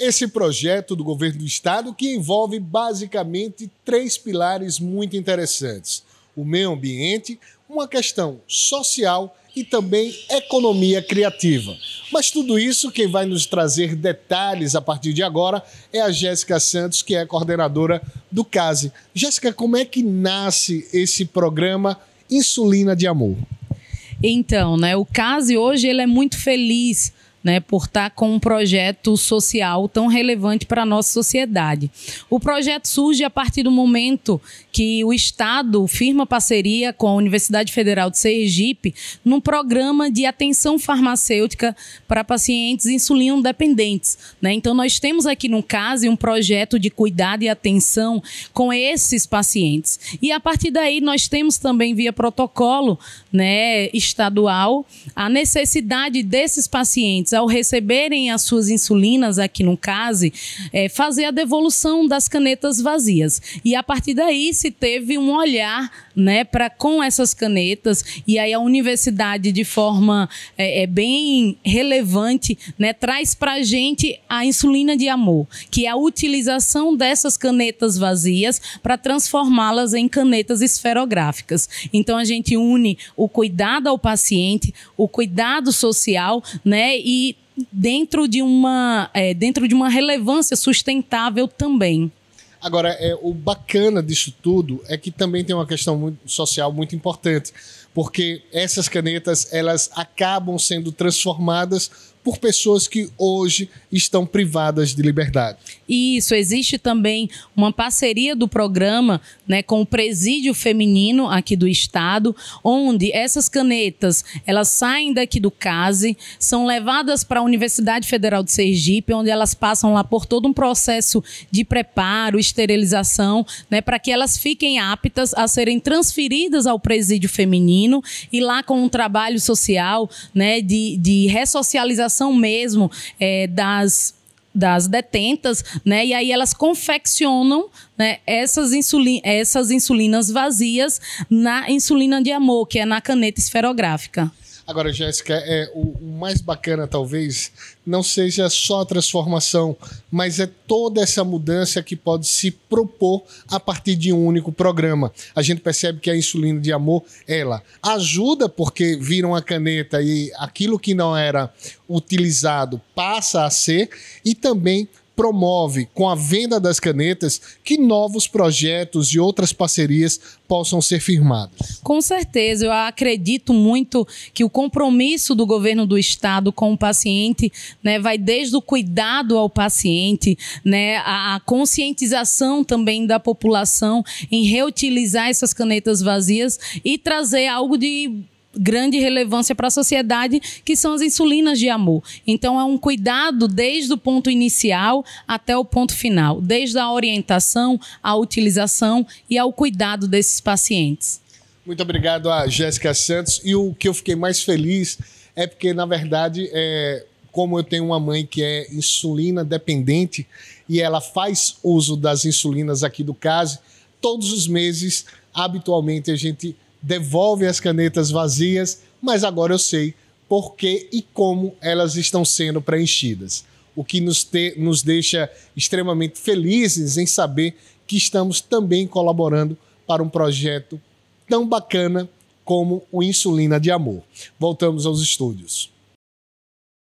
Esse projeto do governo do estado que envolve basicamente três pilares muito interessantes: o meio ambiente, uma questão social e também economia criativa. Mas tudo isso quem vai nos trazer detalhes a partir de agora é a Jéssica Santos, que é coordenadora do CASE. Jéssica, como é que nasce esse programa Insulina de Amor? Então, né, o CASE hoje ele é muito feliz né, por estar tá com um projeto social tão relevante para a nossa sociedade. O projeto surge a partir do momento que o Estado firma parceria com a Universidade Federal de Sergipe num programa de atenção farmacêutica para pacientes insulino dependentes. Né? Então, nós temos aqui no caso um projeto de cuidado e atenção com esses pacientes. E a partir daí, nós temos também, via protocolo né, estadual, a necessidade desses pacientes pacientes, ao receberem as suas insulinas aqui no CASE, é, fazer a devolução das canetas vazias. E a partir daí se teve um olhar né, para com essas canetas, e aí a universidade, de forma é, é bem relevante, né, traz para a gente a insulina de amor, que é a utilização dessas canetas vazias para transformá-las em canetas esferográficas. Então a gente une o cuidado ao paciente, o cuidado social, né, e dentro de uma, é, dentro de uma relevância sustentável também. Agora, é, o bacana disso tudo é que também tem uma questão muito, social muito importante, porque essas canetas elas acabam sendo transformadas por pessoas que hoje estão privadas de liberdade. Isso, existe também uma parceria do programa né, com o Presídio Feminino aqui do Estado, onde essas canetas, elas saem daqui do CASE, são levadas para a Universidade Federal de Sergipe, onde elas passam lá por todo um processo de preparo, esterilização, né, para que elas fiquem aptas a serem transferidas ao Presídio Feminino e lá com um trabalho social né, de, de ressocialização mesmo é, das das detentas, né? E aí elas confeccionam né, essas, insulina, essas insulinas vazias na insulina de amor, que é na caneta esferográfica. Agora, Jéssica, é, o, o, mais bacana talvez não seja só a transformação, mas é toda essa mudança que pode se propor a partir de um único programa. A gente percebe que a insulina de amor, ela ajuda porque viram a caneta e aquilo que não era utilizado passa a ser, e também promove com a venda das canetas que novos projetos e outras parcerias possam ser firmadas. Com certeza, eu acredito muito que o compromisso do governo do estado com o paciente, né, vai desde o cuidado ao paciente, né, a conscientização também da população em reutilizar essas canetas vazias e trazer algo de grande relevância para a sociedade, que são as insulinas de amor. Então é um cuidado desde o ponto inicial até o ponto final, desde a orientação, à utilização e ao cuidado desses pacientes. Muito obrigado a Jéssica Santos. E o que eu fiquei mais feliz é porque, na verdade, é, como eu tenho uma mãe que é insulina dependente e ela faz uso das insulinas aqui do CASE, todos os meses, habitualmente, a gente devolve as canetas vazias, mas agora eu sei por que e como elas estão sendo preenchidas. O que nos, te, nos deixa extremamente felizes em saber que estamos também colaborando para um projeto tão bacana como o Insulina de Amor. Voltamos aos estúdios.